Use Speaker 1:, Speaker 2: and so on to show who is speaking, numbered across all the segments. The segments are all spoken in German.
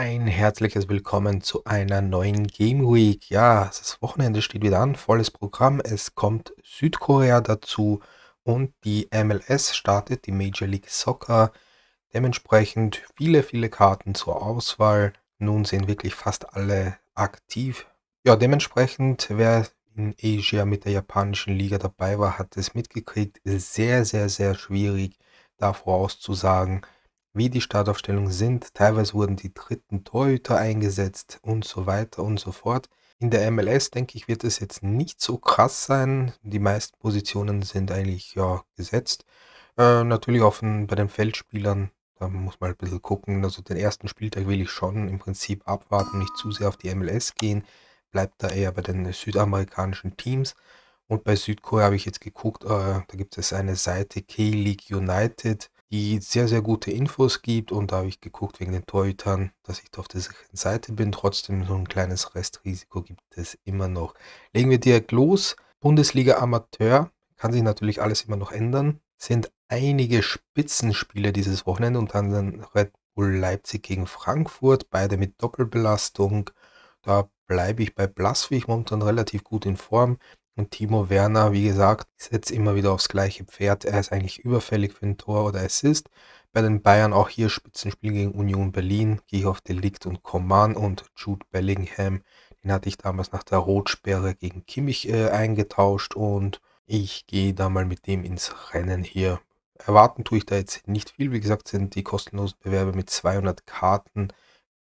Speaker 1: Ein herzliches Willkommen zu einer neuen Game Week. Ja, das Wochenende steht wieder an, volles Programm. Es kommt Südkorea dazu und die MLS startet, die Major League Soccer. Dementsprechend viele, viele Karten zur Auswahl. Nun sind wirklich fast alle aktiv. Ja, dementsprechend, wer in Asia mit der japanischen Liga dabei war, hat es mitgekriegt. Sehr, sehr, sehr schwierig, da vorauszusagen, wie die Startaufstellungen sind. Teilweise wurden die dritten Torhüter eingesetzt und so weiter und so fort. In der MLS, denke ich, wird es jetzt nicht so krass sein. Die meisten Positionen sind eigentlich ja gesetzt. Äh, natürlich auch bei den Feldspielern, da muss man halt ein bisschen gucken. Also den ersten Spieltag will ich schon im Prinzip abwarten, nicht zu sehr auf die MLS gehen. Bleibt da eher bei den südamerikanischen Teams. Und bei Südkorea habe ich jetzt geguckt, äh, da gibt es eine Seite K-League United die sehr, sehr gute Infos gibt. Und da habe ich geguckt wegen den Torhütern, dass ich auf der sicheren Seite bin. Trotzdem so ein kleines Restrisiko gibt es immer noch. Legen wir direkt los. Bundesliga Amateur kann sich natürlich alles immer noch ändern. Sind einige Spitzenspiele dieses Wochenende und dann Red Bull Leipzig gegen Frankfurt, beide mit Doppelbelastung. Da bleibe ich bei Blass, wie ich momentan relativ gut in Form. Und Timo Werner, wie gesagt, setzt immer wieder aufs gleiche Pferd. Er ist eigentlich überfällig für ein Tor oder Assist. Bei den Bayern auch hier Spitzenspiel gegen Union Berlin, Gehe ich auf Delikt und Coman und Jude Bellingham. Den hatte ich damals nach der Rotsperre gegen Kimmich äh, eingetauscht und ich gehe da mal mit dem ins Rennen hier. Erwarten tue ich da jetzt nicht viel. Wie gesagt, sind die kostenlosen Bewerber mit 200 Karten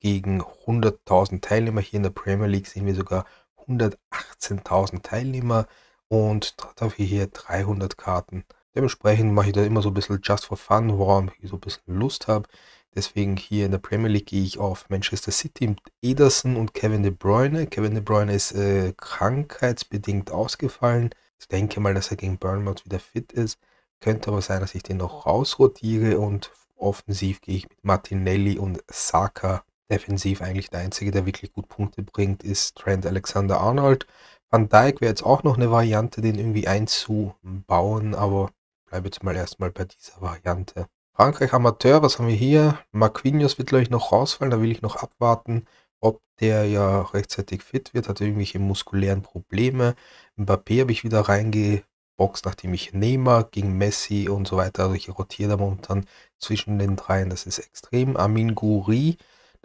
Speaker 1: gegen 100.000 Teilnehmer. Hier in der Premier League sehen wir sogar 118.000 Teilnehmer und dafür hier 300 Karten. Dementsprechend mache ich da immer so ein bisschen just for fun, warum ich so ein bisschen Lust habe. Deswegen hier in der Premier League gehe ich auf Manchester City mit Ederson und Kevin De Bruyne. Kevin De Bruyne ist äh, krankheitsbedingt ausgefallen. Ich denke mal, dass er gegen Burnout wieder fit ist. Könnte aber sein, dass ich den noch rausrotiere und offensiv gehe ich mit Martinelli und Saka defensiv eigentlich der Einzige, der wirklich gut Punkte bringt, ist Trent Alexander-Arnold. Van Dijk wäre jetzt auch noch eine Variante, den irgendwie einzubauen, aber bleibe jetzt mal erstmal bei dieser Variante. Frankreich Amateur, was haben wir hier? Marquinhos wird, glaube ich, noch rausfallen, da will ich noch abwarten, ob der ja rechtzeitig fit wird, hat irgendwelche muskulären Probleme. Mbappé habe ich wieder reingeboxt, nachdem ich Neymar gegen Messi und so weiter, also ich rotiere da momentan zwischen den dreien, das ist extrem. Amin Gouri,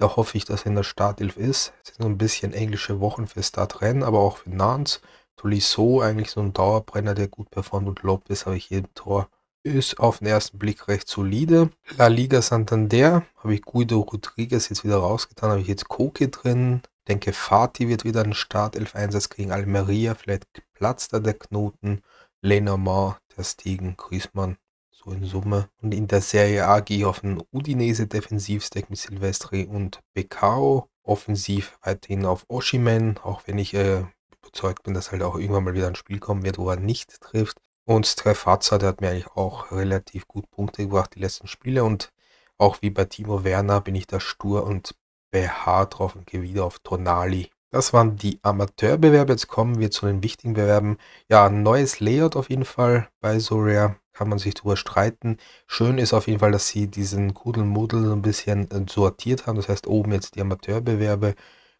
Speaker 1: da hoffe ich, dass er in der Startelf ist. Es sind so ein bisschen englische Wochen für Startrennen, aber auch für Nans. Tolisso, eigentlich so ein Dauerbrenner, der gut performt und Lopez habe ich jedem Tor. Ist auf den ersten Blick recht solide. La Liga Santander habe ich Guido Rodriguez jetzt wieder rausgetan, habe ich jetzt Koke drin. denke, Fatih wird wieder einen Startelf-Einsatz kriegen. Almeria, vielleicht platzt da der Knoten. Lenormand, der Stegen, Griesmann, so in Summe. Und in der Serie A gehe ich auf einen Udinese Defensivstack mit Silvestri und Beccaro. Offensiv weiterhin auf Oshiman, auch wenn ich äh, überzeugt bin, dass halt auch irgendwann mal wieder ein Spiel kommen wird, wo er nicht trifft. Und Trefazza, der hat mir eigentlich auch relativ gut Punkte gebracht, die letzten Spiele. Und auch wie bei Timo Werner bin ich da stur und beharrt drauf und gehe wieder auf Tonali. Das waren die Amateurbewerbe. Jetzt kommen wir zu den wichtigen Bewerben. Ja, neues Layout auf jeden Fall bei SoRare. Kann man sich darüber streiten. Schön ist auf jeden Fall, dass sie diesen Kudelmodel so ein bisschen äh, sortiert haben. Das heißt, oben jetzt die Amateurbewerbe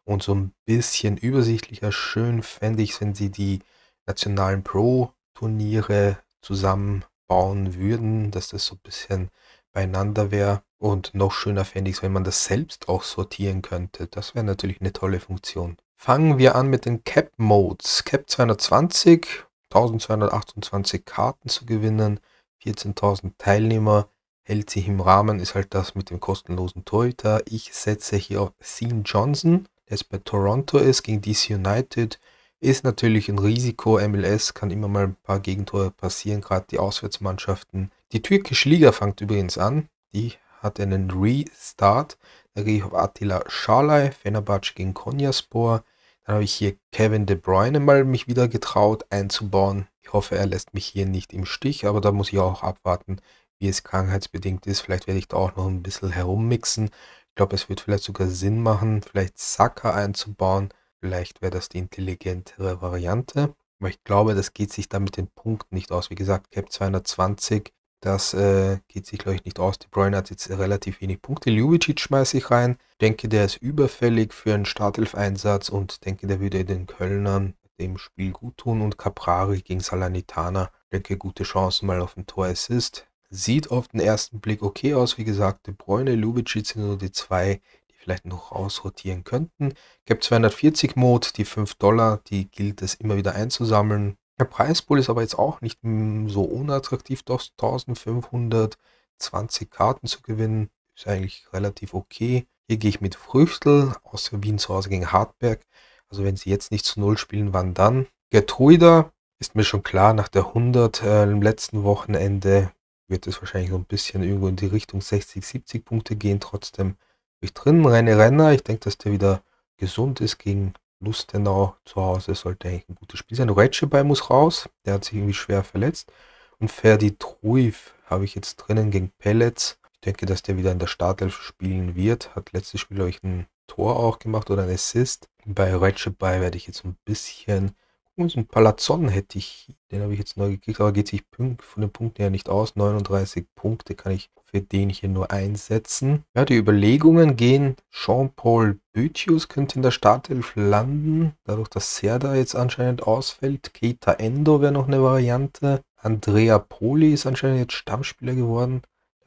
Speaker 1: und so ein bisschen übersichtlicher. Schön fände ich, wenn sie die nationalen Pro-Turniere zusammenbauen würden, dass das so ein bisschen beieinander wäre. Und noch schöner fände ich es, wenn man das selbst auch sortieren könnte. Das wäre natürlich eine tolle Funktion. Fangen wir an mit den Cap Modes. Cap 220, 1228 Karten zu gewinnen, 14.000 Teilnehmer, hält sich im Rahmen, ist halt das mit dem kostenlosen Torhüter. Ich setze hier auf Sean Johnson, der jetzt bei Toronto ist, gegen DC United. Ist natürlich ein Risiko. MLS kann immer mal ein paar Gegentore passieren, gerade die Auswärtsmannschaften. Die türkische Liga fängt übrigens an. Die hat einen Restart. Da gehe ich auf Attila Schalay, Fenerbahce gegen Konyaspor. Dann habe ich hier Kevin De Bruyne mal mich wieder getraut einzubauen. Ich hoffe, er lässt mich hier nicht im Stich, aber da muss ich auch abwarten, wie es krankheitsbedingt ist. Vielleicht werde ich da auch noch ein bisschen herummixen. Ich glaube, es wird vielleicht sogar Sinn machen, vielleicht Saka einzubauen Vielleicht wäre das die intelligentere Variante. Aber ich glaube, das geht sich dann mit den Punkten nicht aus. Wie gesagt, Cap 220, das äh, geht sich, glaube ich, nicht aus. De Bruyne hat jetzt relativ wenig Punkte. Ljubicic schmeiße ich rein. Denke, der ist überfällig für einen Startelf-Einsatz und denke, der würde den Kölnern dem Spiel gut tun. Und Caprari gegen Salanitana, Denke, gute Chancen mal auf ein Tor-Assist. Sieht auf den ersten Blick okay aus. Wie gesagt, De Bruyne, Ljubicic sind nur die zwei, vielleicht noch ausrotieren könnten. Gap 240 Mod, die 5 Dollar, die gilt es immer wieder einzusammeln. Der Preispool ist aber jetzt auch nicht mm, so unattraktiv, doch 1520 Karten zu gewinnen ist eigentlich relativ okay. Hier gehe ich mit Früchtel aus Wien zu Hause gegen Hartberg. Also wenn sie jetzt nicht zu Null spielen, wann dann? Gertruida ist mir schon klar, nach der 100 äh, im letzten Wochenende wird es wahrscheinlich so ein bisschen irgendwo in die Richtung 60, 70 Punkte gehen. Trotzdem ich drin, René Renner, ich denke, dass der wieder gesund ist gegen Lustenau zu Hause, sollte eigentlich ein gutes Spiel sein. Retsche bei muss raus, der hat sich irgendwie schwer verletzt. Und Ferdi Truif habe ich jetzt drinnen gegen Pellets. Ich denke, dass der wieder in der Startelf spielen wird. Hat letztes Spiel, glaube ich, ein Tor auch gemacht oder ein Assist. Bei Ratchet Bay werde ich jetzt ein bisschen gucken, so ein Palazon hätte ich. Den habe ich jetzt neu gekriegt, aber geht sich von den Punkten her nicht aus. 39 Punkte kann ich für den hier nur einsetzen. Ja, die Überlegungen gehen, Jean-Paul Bütius könnte in der Startelf landen, dadurch, dass Serda jetzt anscheinend ausfällt. Keita Endo wäre noch eine Variante. Andrea Poli ist anscheinend jetzt Stammspieler geworden.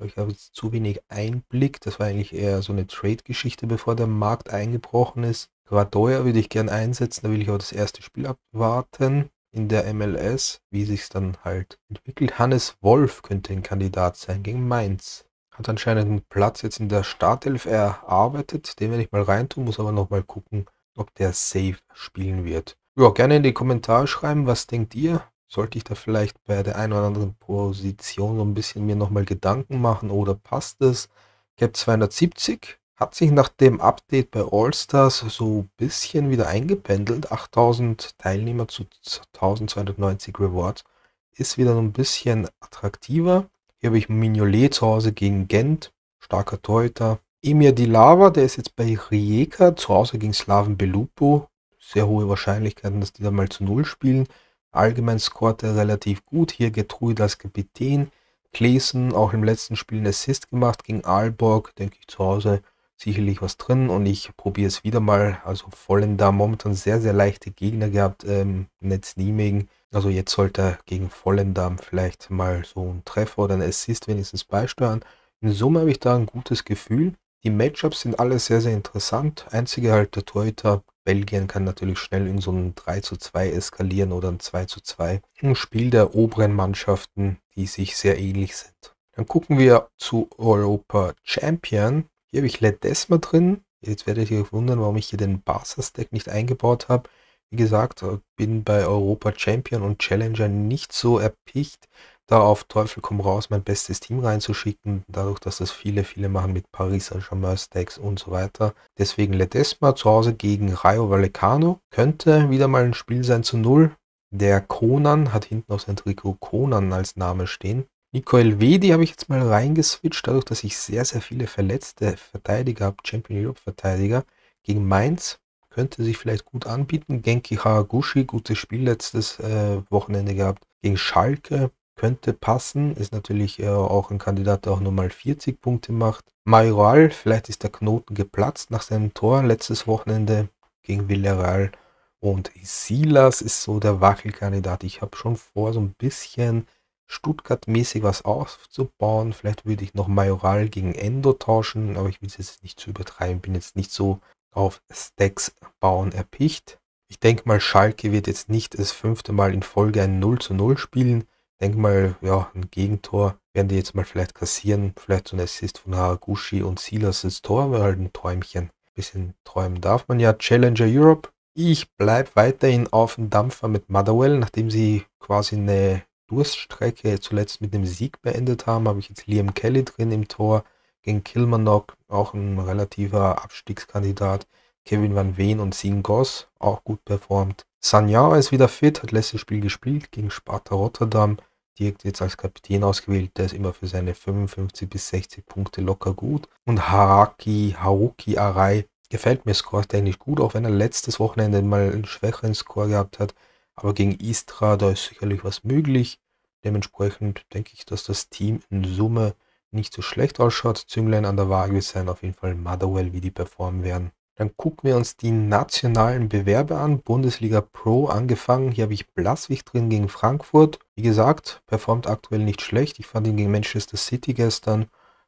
Speaker 1: Ich habe jetzt zu wenig Einblick. Das war eigentlich eher so eine Trade-Geschichte, bevor der Markt eingebrochen ist. Quartoja würde ich gerne einsetzen, da will ich aber das erste Spiel abwarten in der MLS, wie sich es dann halt entwickelt. Hannes Wolf könnte ein Kandidat sein gegen Mainz. Hat anscheinend einen Platz jetzt in der Startelf erarbeitet, den werde ich mal reintun, muss aber nochmal gucken, ob der safe spielen wird. Ja, gerne in die Kommentare schreiben, was denkt ihr? Sollte ich da vielleicht bei der einen oder anderen Position so ein bisschen mir nochmal Gedanken machen oder passt es? Cap 270 hat sich nach dem Update bei Allstars so ein bisschen wieder eingependelt. 8000 Teilnehmer zu 1290 Rewards ist wieder ein bisschen attraktiver. Hier habe ich Mignolet zu Hause gegen Gent, starker Torhüter. Emir Dilava, der ist jetzt bei Rijeka, zu Hause gegen Slaven Belupo. Sehr hohe Wahrscheinlichkeiten, dass die da mal zu Null spielen. Allgemein scoret er relativ gut. Hier Gertrude als Kapitän. Klesen auch im letzten Spiel einen Assist gemacht gegen Aalborg, denke ich zu Hause sicherlich was drin und ich probiere es wieder mal. Also Vollen da momentan sehr, sehr leichte Gegner gehabt, ähm, Netz Niemegen. Also jetzt sollte er gegen Vollendarm vielleicht mal so einen Treffer oder einen Assist wenigstens beisteuern. In Summe habe ich da ein gutes Gefühl. Die Matchups sind alle sehr, sehr interessant. Einzige halt der Torhüter. Belgien kann natürlich schnell in so ein 3 zu 2 eskalieren oder ein 2 zu 2. Ein Spiel der oberen Mannschaften, die sich sehr ähnlich sind. Dann gucken wir zu Europa Champion. Hier habe ich Ledesma drin. Jetzt werdet ihr euch wundern, warum ich hier den Barca-Stack nicht eingebaut habe. Wie gesagt, äh, bin bei Europa Champion und Challenger nicht so erpicht, da auf Teufel komm raus mein bestes Team reinzuschicken, dadurch, dass das viele, viele machen mit Paris Saint-Germain Stacks und so weiter. Deswegen Ledesma zu Hause gegen Rayo Vallecano. Könnte wieder mal ein Spiel sein zu Null. Der Conan hat hinten auf sein Trikot Conan als Name stehen. Nico Elvedi habe ich jetzt mal reingeswitcht, dadurch, dass ich sehr, sehr viele verletzte Verteidiger habe, Champion Europe Verteidiger. Gegen Mainz könnte sich vielleicht gut anbieten. Genki Haraguchi, gutes Spiel letztes äh, Wochenende gehabt. Gegen Schalke könnte passen, ist natürlich äh, auch ein Kandidat, der auch nur mal 40 Punkte macht. Mayoral, vielleicht ist der Knoten geplatzt nach seinem Tor letztes Wochenende gegen Villarreal. Und Silas ist so der Wackelkandidat. Ich habe schon vor, so ein bisschen Stuttgart-mäßig was aufzubauen. Vielleicht würde ich noch Majoral gegen Endo tauschen, aber ich will es jetzt nicht zu übertreiben. Bin jetzt nicht so auf Stacks bauen erpicht. Ich denke mal, Schalke wird jetzt nicht das fünfte Mal in Folge ein 0 zu 0 spielen. Ich denke mal, ja, ein Gegentor werden die jetzt mal vielleicht kassieren. Vielleicht so ein Assist von Haraguchi und Silas ins Tor, wäre halt ein Träumchen. Ein bisschen träumen darf man ja. Challenger Europe. Ich bleibe weiterhin auf dem Dampfer mit Motherwell, nachdem sie quasi eine Durststrecke zuletzt mit einem Sieg beendet haben, habe ich jetzt Liam Kelly drin im Tor gegen Kilmarnock, auch ein relativer Abstiegskandidat. Kevin Van Veen und Sean Goss auch gut performt. Sanjara ist wieder fit, hat letztes Spiel gespielt gegen Sparta Rotterdam. Direkt jetzt als Kapitän ausgewählt, der ist immer für seine 55 bis 60 Punkte locker gut. Und Haraki, Haruki Arai gefällt mir technisch gut, auch wenn er letztes Wochenende mal einen schwächeren Score gehabt hat. Aber gegen Istra, da ist sicherlich was möglich. Dementsprechend denke ich, dass das Team in Summe nicht so schlecht ausschaut. Zünglein an der Waage sein auf jeden Fall Motherwell, wie die performen werden. Dann gucken wir uns die nationalen Bewerber an. Bundesliga Pro angefangen. Hier habe ich Blaswig drin gegen Frankfurt. Wie gesagt, performt aktuell nicht schlecht. Ich fand ihn gegen Manchester City gestern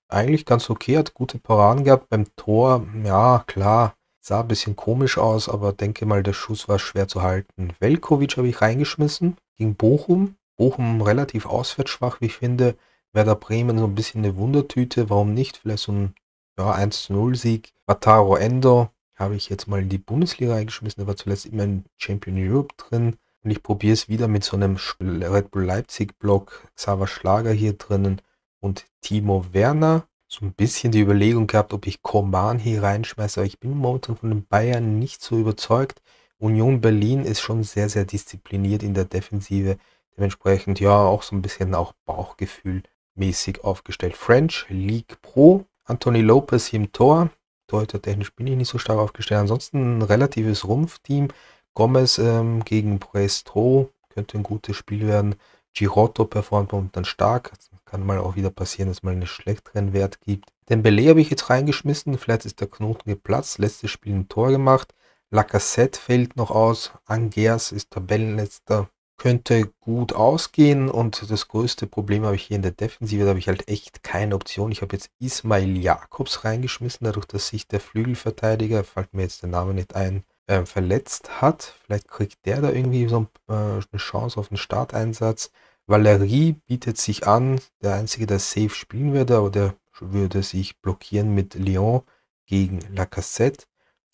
Speaker 1: eigentlich ganz okay. Hat gute Paraden gehabt beim Tor. Ja, klar. Sah ein bisschen komisch aus, aber denke mal, der Schuss war schwer zu halten. Velkovic habe ich reingeschmissen gegen Bochum. Bochum relativ auswärtsschwach, wie ich finde. Werder Bremen so ein bisschen eine Wundertüte. Warum nicht? Vielleicht so ein ja, 1-0-Sieg. Vataro Endo habe ich jetzt mal in die Bundesliga reingeschmissen. Der war zuletzt immer in Champion Europe drin. Und ich probiere es wieder mit so einem Red Bull Leipzig-Block. Xaver Schlager hier drinnen und Timo Werner so ein bisschen die Überlegung gehabt, ob ich Koman hier reinschmeiße, aber ich bin momentan von den Bayern nicht so überzeugt. Union Berlin ist schon sehr, sehr diszipliniert in der Defensive. Dementsprechend ja auch so ein bisschen auch Bauchgefühl mäßig aufgestellt. French League Pro, Anthony Lopez hier im Tor. Torhüter technisch bin ich nicht so stark aufgestellt. Ansonsten ein relatives Rumpfteam. Gomez ähm, gegen Presto könnte ein gutes Spiel werden. Girotto performt momentan stark, Hat kann mal auch wieder passieren, dass mal einen schlechteren Wert gibt. Den Belay habe ich jetzt reingeschmissen. Vielleicht ist der Knoten geplatzt. Letztes Spiel ein Tor gemacht. Lacassette fällt noch aus. Angers ist Tabellenletzter. Könnte gut ausgehen. Und das größte Problem habe ich hier in der Defensive. Da habe ich halt echt keine Option. Ich habe jetzt Ismail Jakobs reingeschmissen. Dadurch, dass sich der Flügelverteidiger, fällt mir jetzt der Name nicht ein, äh, verletzt hat. Vielleicht kriegt der da irgendwie so äh, eine Chance auf einen Starteinsatz. Valerie bietet sich an, der Einzige, der safe spielen würde, aber der würde sich blockieren mit Lyon gegen Lacassette.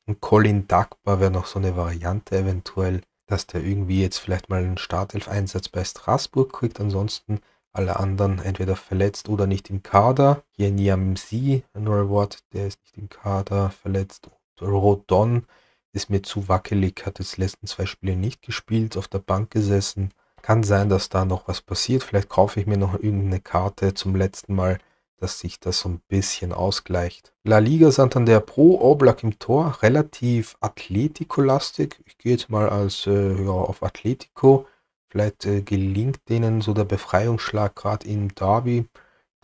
Speaker 1: Und Colin Dagbar wäre noch so eine Variante eventuell, dass der irgendwie jetzt vielleicht mal einen Startelf-Einsatz bei Straßburg kriegt. Ansonsten alle anderen entweder verletzt oder nicht im Kader. Hier Niamsi, ein Reward, der ist nicht im Kader, verletzt. Und Rodon ist mir zu wackelig, hat jetzt letzten zwei Spiele nicht gespielt, auf der Bank gesessen. Kann sein, dass da noch was passiert. Vielleicht kaufe ich mir noch irgendeine Karte zum letzten Mal, dass sich das so ein bisschen ausgleicht. La Liga Santander Pro, Oblak im Tor, relativ Atletico-lastig. Ich gehe jetzt mal als, äh, ja, auf Atletico. Vielleicht äh, gelingt denen so der Befreiungsschlag gerade im Derby.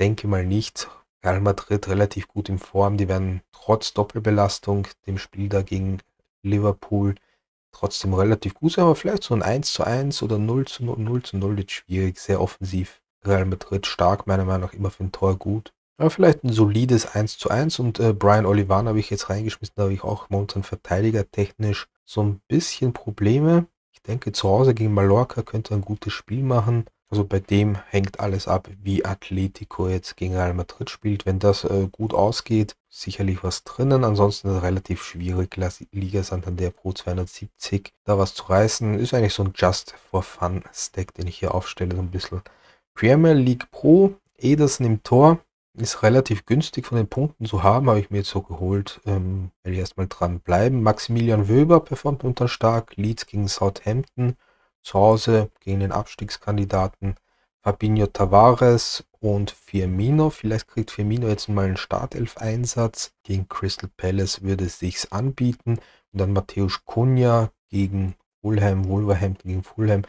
Speaker 1: Denke mal nicht. Real Madrid relativ gut in Form. Die werden trotz Doppelbelastung dem Spiel da gegen Liverpool trotzdem relativ gut sein, aber vielleicht so ein 1 zu 1 oder 0 zu 0, 0 zu 0 wird schwierig, sehr offensiv. Real Madrid stark, meiner Meinung nach immer für ein Tor gut. Aber vielleicht ein solides 1 zu 1 und äh, Brian Olivan habe ich jetzt reingeschmissen, da habe ich auch momentan Verteidiger technisch so ein bisschen Probleme. Ich denke, zu Hause gegen Mallorca könnte er ein gutes Spiel machen. Also bei dem hängt alles ab, wie Atletico jetzt gegen Real Madrid spielt. Wenn das äh, gut ausgeht, sicherlich was drinnen. Ansonsten ist relativ schwierig. Liga Santander Pro 270. Da was zu reißen, ist eigentlich so ein Just for Fun Stack, den ich hier aufstelle. So ein bisschen Premier League Pro. Ederson im Tor ist relativ günstig von den Punkten zu haben, habe ich mir jetzt so geholt. Ähm, will ich erstmal dran bleiben. Maximilian Wöber performt unter stark. Leeds gegen Southampton zu Hause gegen den Abstiegskandidaten Fabinho Tavares und Firmino. Vielleicht kriegt Firmino jetzt mal einen Startelf-Einsatz. Gegen Crystal Palace würde es sich anbieten. Und dann Matthäus Kunja gegen Fulham, Wolverhampton gegen Fulham.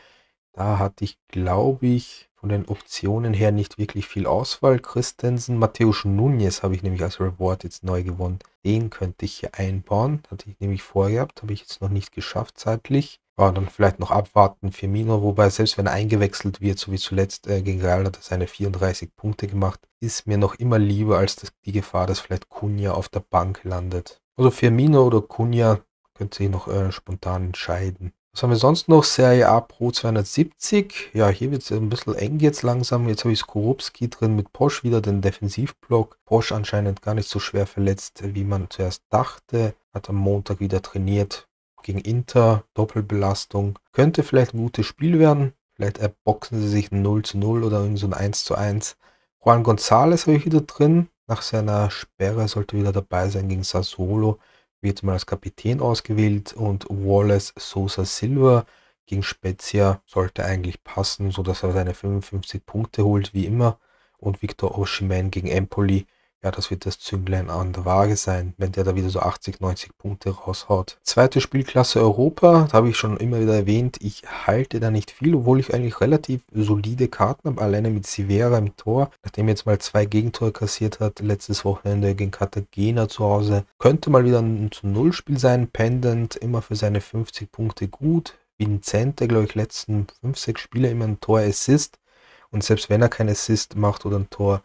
Speaker 1: Da hatte ich, glaube ich, von den Optionen her nicht wirklich viel Auswahl. Christensen, Matthäus Nunez habe ich nämlich als Reward jetzt neu gewonnen. Den könnte ich hier einbauen. Hatte ich nämlich vorgehabt, habe ich jetzt noch nicht geschafft zeitlich war dann vielleicht noch abwarten Firmino, wobei selbst wenn er eingewechselt wird, so wie zuletzt äh, gegen Real hat er seine 34 Punkte gemacht, ist mir noch immer lieber als das, die Gefahr, dass vielleicht Kunja auf der Bank landet. Also Firmino oder Kunja könnt ihr noch äh, spontan entscheiden. Was haben wir sonst noch? Serie A Pro 270. Ja, hier wird es ein bisschen eng jetzt langsam. Jetzt habe ich Skorupski drin mit Porsche wieder, den Defensivblock. Porsche anscheinend gar nicht so schwer verletzt, wie man zuerst dachte. Hat am Montag wieder trainiert gegen Inter, Doppelbelastung. Könnte vielleicht ein gutes Spiel werden. Vielleicht erboxen sie sich ein 0 zu 0 oder irgend so ein 1 zu 1. Juan González habe ich wieder drin. Nach seiner Sperre sollte wieder dabei sein gegen Sassuolo. Wird mal als Kapitän ausgewählt. Und Wallace Sosa Silva gegen Spezia sollte eigentlich passen, sodass er seine 55 Punkte holt, wie immer. Und Victor Oshiman gegen Empoli ja, das wird das Zünglein an der Waage sein, wenn der da wieder so 80, 90 Punkte raushaut. Zweite Spielklasse Europa, da habe ich schon immer wieder erwähnt, ich halte da nicht viel, obwohl ich eigentlich relativ solide Karten habe, alleine mit Sivera im Tor, nachdem er jetzt mal zwei Gegentore kassiert hat, letztes Wochenende gegen Cartagena zu Hause, könnte mal wieder ein zu Null-Spiel sein, Pendant immer für seine 50 Punkte gut, Vincente, glaube ich, letzten 5, 6 Spiele immer ein Tor-Assist und selbst wenn er kein Assist macht oder ein Tor,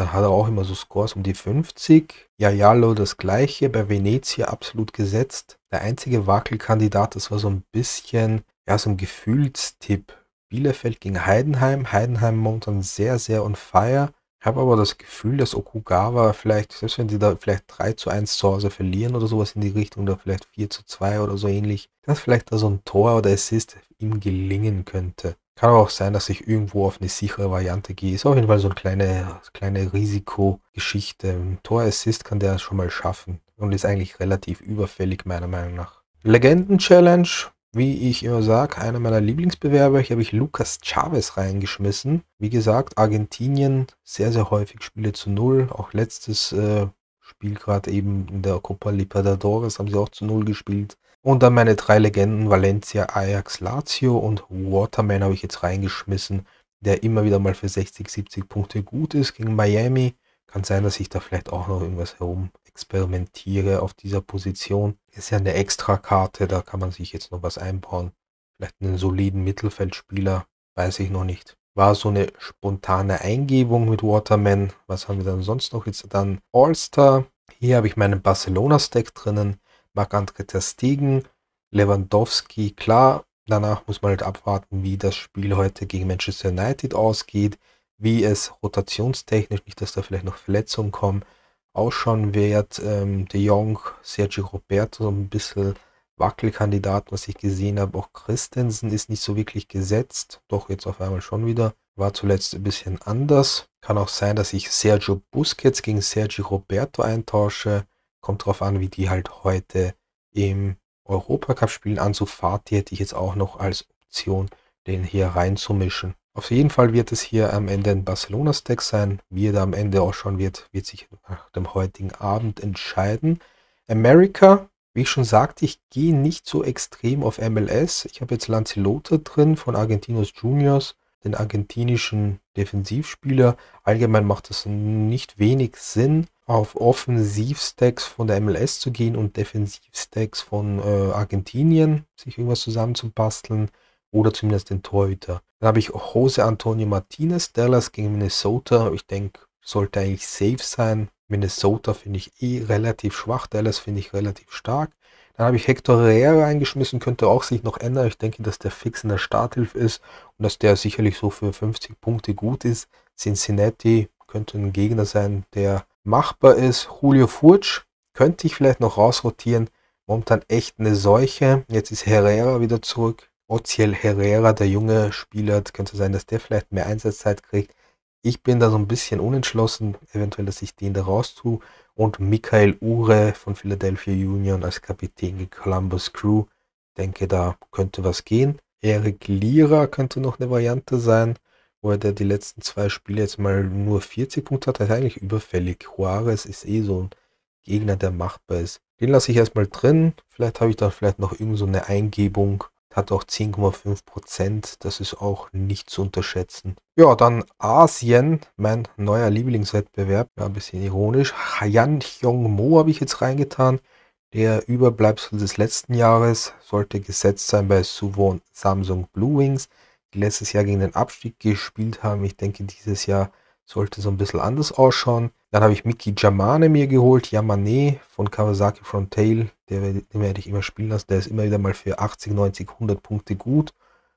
Speaker 1: dann hat er auch immer so Scores um die 50. Jajalo das gleiche, bei Venezia absolut gesetzt. Der einzige Wackelkandidat, das war so ein bisschen, ja, so ein Gefühlstipp. Bielefeld gegen Heidenheim. Heidenheim momentan sehr, sehr on fire. Ich habe aber das Gefühl, dass Okugawa vielleicht, selbst wenn die da vielleicht 3 zu 1 zu Hause verlieren oder sowas in die Richtung, oder vielleicht 4 zu 2 oder so ähnlich, dass vielleicht da so ein Tor oder Assist ihm gelingen könnte. Kann auch sein, dass ich irgendwo auf eine sichere Variante gehe. Ist auf jeden Fall so eine kleine, kleine Risikogeschichte. Ein Torassist kann der schon mal schaffen und ist eigentlich relativ überfällig meiner Meinung nach. Legenden-Challenge, wie ich immer sage, einer meiner Lieblingsbewerber. Hier habe ich Lucas Chavez reingeschmissen. Wie gesagt, Argentinien sehr, sehr häufig Spiele zu Null. Auch letztes äh, Spiel gerade eben in der Copa Libertadores haben sie auch zu Null gespielt. Und dann meine drei Legenden Valencia, Ajax, Lazio und Waterman habe ich jetzt reingeschmissen, der immer wieder mal für 60, 70 Punkte gut ist gegen Miami. Kann sein, dass ich da vielleicht auch noch irgendwas herum experimentiere auf dieser Position. Ist ja eine Extrakarte, da kann man sich jetzt noch was einbauen. Vielleicht einen soliden Mittelfeldspieler, weiß ich noch nicht. War so eine spontane Eingebung mit Waterman. Was haben wir dann sonst noch? Jetzt dann All-Star. Hier habe ich meinen Barcelona-Stack drinnen markante Stegen, Lewandowski, klar. Danach muss man halt abwarten, wie das Spiel heute gegen Manchester United ausgeht, wie es rotationstechnisch, nicht dass da vielleicht noch Verletzungen kommen, ausschauen wird. Ähm, De Jong, Sergio Roberto, so ein bisschen Wackelkandidat, was ich gesehen habe. Auch Christensen ist nicht so wirklich gesetzt, doch jetzt auf einmal schon wieder. War zuletzt ein bisschen anders. Kann auch sein, dass ich Sergio Busquets gegen Sergio Roberto eintausche. Kommt drauf an, wie die halt heute im Europacup spielen. An so Fati hätte ich jetzt auch noch als Option, den hier reinzumischen. Auf jeden Fall wird es hier am Ende ein Barcelona-Stack sein. Wie er da am Ende ausschauen wird, wird sich nach dem heutigen Abend entscheiden. America, wie ich schon sagte, ich gehe nicht so extrem auf MLS. Ich habe jetzt Lancelote drin von Argentinos Juniors, den argentinischen Defensivspieler. Allgemein macht das nicht wenig Sinn auf Offensivstacks von der MLS zu gehen und Defensivstacks von äh, Argentinien, sich irgendwas zusammenzubasteln oder zumindest den Torhüter. Dann habe ich Jose Antonio Martinez, Dallas gegen Minnesota. Ich denke, sollte eigentlich safe sein. Minnesota finde ich eh relativ schwach, Dallas finde ich relativ stark. Dann habe ich Hector Herrera eingeschmissen, könnte auch sich noch ändern. Ich denke, dass der fix in der Starthilfe ist und dass der sicherlich so für 50 Punkte gut ist. Cincinnati könnte ein Gegner sein, der Machbar ist Julio Furch, könnte ich vielleicht noch rausrotieren. Momentan echt eine Seuche. Jetzt ist Herrera wieder zurück. Oziel Herrera, der junge Spieler, könnte sein, dass der vielleicht mehr Einsatzzeit kriegt. Ich bin da so ein bisschen unentschlossen, eventuell, dass ich den da raus tue. Und Michael Ure von Philadelphia Union als Kapitän gegen Columbus Crew. Denke, da könnte was gehen. Eric Lira könnte noch eine Variante sein wo er die letzten zwei Spiele jetzt mal nur 40 Punkte hat, ist eigentlich überfällig. Juarez ist eh so ein Gegner, der machbar ist. Den lasse ich erstmal drin. Vielleicht habe ich da vielleicht noch irgend so eine Eingebung. Hat auch 10,5 Prozent. Das ist auch nicht zu unterschätzen. Ja, dann Asien, mein neuer Lieblingswettbewerb. Ja, ein bisschen ironisch. Hayan Hyung Mo habe ich jetzt reingetan. Der Überbleibsel des letzten Jahres sollte gesetzt sein bei Suwon Samsung Blue Wings letztes Jahr gegen den Abstieg gespielt haben. Ich denke, dieses Jahr sollte so ein bisschen anders ausschauen. Dann habe ich Miki Jamane mir geholt, Yamane von Kawasaki Frontail, den werde ich immer spielen lassen. Der ist immer wieder mal für 80, 90, 100 Punkte gut.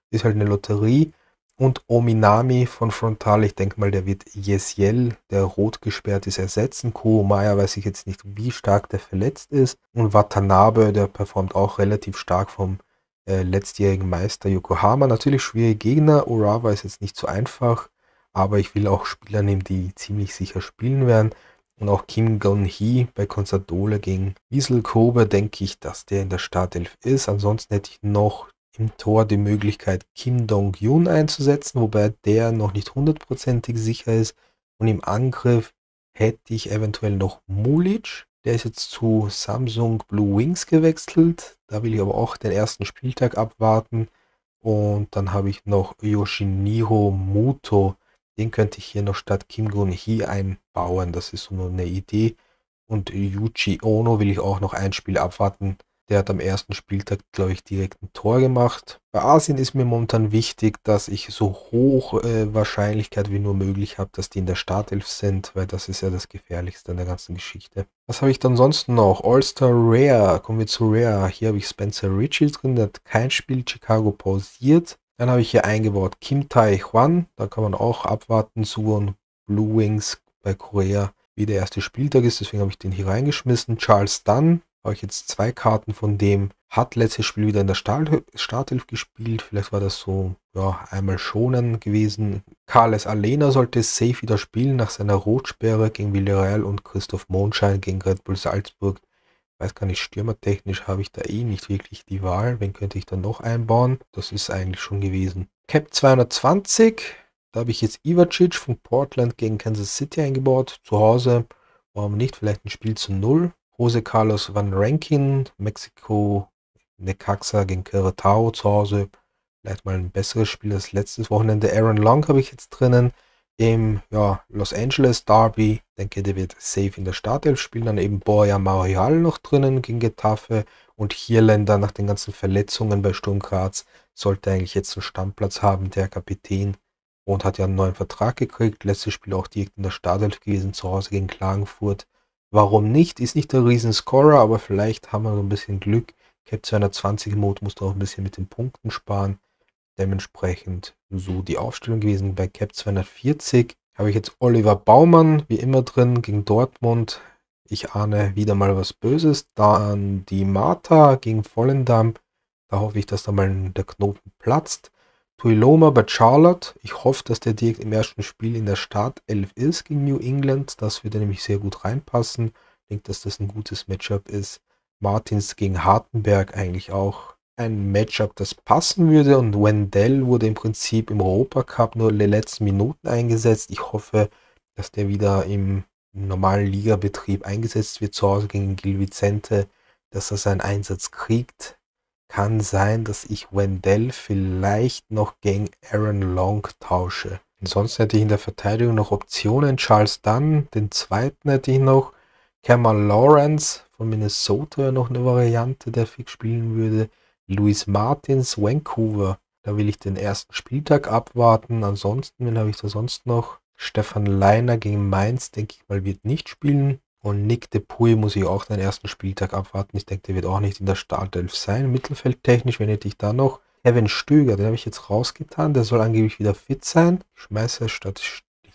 Speaker 1: Ist halt eine Lotterie. Und Ominami von Frontal, ich denke mal, der wird Yesiel, der rot gesperrt ist, ersetzen. Koomaya weiß ich jetzt nicht, wie stark der verletzt ist. Und Watanabe, der performt auch relativ stark vom äh, letztjährigen Meister Yokohama. Natürlich schwierige Gegner. Urawa ist jetzt nicht so einfach, aber ich will auch Spieler nehmen, die ziemlich sicher spielen werden. Und auch Kim Gon-hee bei Consadole gegen Wiesel Kobe denke ich, dass der in der Startelf ist. Ansonsten hätte ich noch im Tor die Möglichkeit, Kim Dong-Yoon einzusetzen, wobei der noch nicht hundertprozentig sicher ist. Und im Angriff hätte ich eventuell noch Mulic der ist jetzt zu Samsung Blue Wings gewechselt. Da will ich aber auch den ersten Spieltag abwarten. Und dann habe ich noch Yoshiniho Muto. Den könnte ich hier noch statt Kim Gun-hee einbauen. Das ist so nur eine Idee. Und Yuji Ono will ich auch noch ein Spiel abwarten. Der hat am ersten Spieltag, glaube ich, direkt ein Tor gemacht. Bei Asien ist mir momentan wichtig, dass ich so hoch äh, Wahrscheinlichkeit wie nur möglich habe, dass die in der Startelf sind, weil das ist ja das Gefährlichste an der ganzen Geschichte. Was habe ich dann sonst noch? All-Star Rare. Kommen wir zu Rare. Hier habe ich Spencer Ritchie drin, der hat kein Spiel Chicago pausiert. Dann habe ich hier eingebaut Kim Tai Hwan. Da kann man auch abwarten. Suwon Blue Wings bei Korea, wie der erste Spieltag ist. Deswegen habe ich den hier reingeschmissen. Charles Dunn habe ich jetzt zwei Karten von dem. Hat letztes Spiel wieder in der Starthilfe gespielt. Vielleicht war das so ja, einmal schonen gewesen. Carles Alena sollte safe wieder spielen nach seiner Rotsperre gegen Villarreal und Christoph Mondschein gegen Red Bull Salzburg. Weiß gar nicht, stürmertechnisch habe ich da eh nicht wirklich die Wahl. Wen könnte ich da noch einbauen? Das ist eigentlich schon gewesen. Cap 220. Da habe ich jetzt Ivacic von Portland gegen Kansas City eingebaut. Zu Hause. Warum nicht? Vielleicht ein Spiel zu Null. Jose Carlos Van Rankin, Mexiko, Necaxa gegen Querétaro zu Hause. Vielleicht mal ein besseres Spiel als letztes Wochenende. Aaron Long habe ich jetzt drinnen im ja, Los Angeles Derby. Denke, der wird safe in der Startelf spielen. Dann eben Boya Marial noch drinnen gegen Getafe. Und Hierländer nach den ganzen Verletzungen bei Sturm Graz sollte eigentlich jetzt einen Stammplatz haben, der Kapitän. Und hat ja einen neuen Vertrag gekriegt. Letztes Spiel auch direkt in der Startelf gewesen, zu Hause gegen Klagenfurt. Warum nicht? Ist nicht der Riesenscorer, aber vielleicht haben wir so ein bisschen Glück. Cap 220 Mode musste auch ein bisschen mit den Punkten sparen. Dementsprechend so die Aufstellung gewesen. Bei Cap 240 habe ich jetzt Oliver Baumann, wie immer drin, gegen Dortmund. Ich ahne wieder mal was Böses. Dann die Martha gegen Vollendamm. Da hoffe ich, dass da mal der Knoten platzt. Tuiloma bei Charlotte. Ich hoffe, dass der direkt im ersten Spiel in der Startelf ist gegen New England. Das würde nämlich sehr gut reinpassen. Ich denke, dass das ein gutes Matchup ist. Martins gegen Hartenberg eigentlich auch ein Matchup, das passen würde. Und Wendell wurde im Prinzip im Europacup nur in den letzten Minuten eingesetzt. Ich hoffe, dass der wieder im normalen Ligabetrieb eingesetzt wird, zu Hause gegen Gil Vicente, dass er seinen Einsatz kriegt. Kann sein, dass ich Wendell vielleicht noch gegen Aaron Long tausche. Ansonsten hätte ich in der Verteidigung noch Optionen. Charles Dunn, den zweiten hätte ich noch. Cameron Lawrence von Minnesota noch eine Variante, der fix spielen würde. Louis Martins, Vancouver. Da will ich den ersten Spieltag abwarten. Ansonsten, wen habe ich da sonst noch? Stefan Leiner gegen Mainz, denke ich mal, wird nicht spielen. Und Nick Depuy muss ich auch den ersten Spieltag abwarten. Ich denke, der wird auch nicht in der Startelf sein. Mittelfeldtechnisch, wenn hätte ich da noch Kevin Stöger, den habe ich jetzt rausgetan. Der soll angeblich wieder fit sein. Ich schmeiße statt,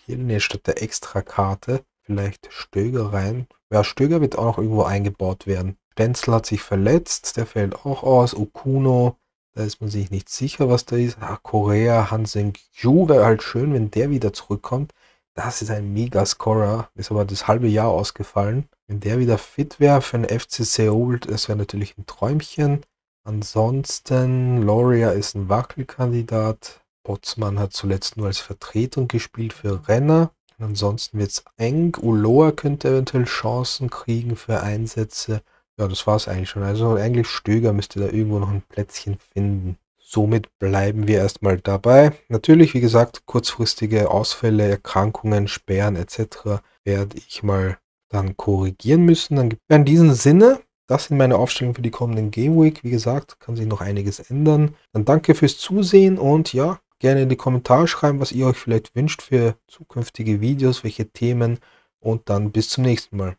Speaker 1: hier, nee, statt der Extrakarte vielleicht Stöger rein. Ja, Stöger wird auch noch irgendwo eingebaut werden. Stenzel hat sich verletzt, der fällt auch aus. Okuno, da ist man sich nicht sicher, was da ist. Ah, Korea, Hansen Q wäre halt schön, wenn der wieder zurückkommt das ist ein Mega-Scorer. Ist aber das halbe Jahr ausgefallen. Wenn der wieder fit wäre für den FC Seoul, das wäre natürlich ein Träumchen. Ansonsten, Loria ist ein Wackelkandidat. Botzmann hat zuletzt nur als Vertretung gespielt für Renner. ansonsten wird es eng. Uloa könnte eventuell Chancen kriegen für Einsätze. Ja, das war es eigentlich schon. Also eigentlich Stöger müsste da irgendwo noch ein Plätzchen finden. Somit bleiben wir erstmal dabei. Natürlich, wie gesagt, kurzfristige Ausfälle, Erkrankungen, Sperren etc. werde ich mal dann korrigieren müssen. Dann gibt es in diesem Sinne, das sind meine Aufstellungen für die kommenden Game Week. Wie gesagt, kann sich noch einiges ändern. Dann danke fürs Zusehen und ja, gerne in die Kommentare schreiben, was ihr euch vielleicht wünscht für zukünftige Videos, welche Themen und dann bis zum nächsten Mal.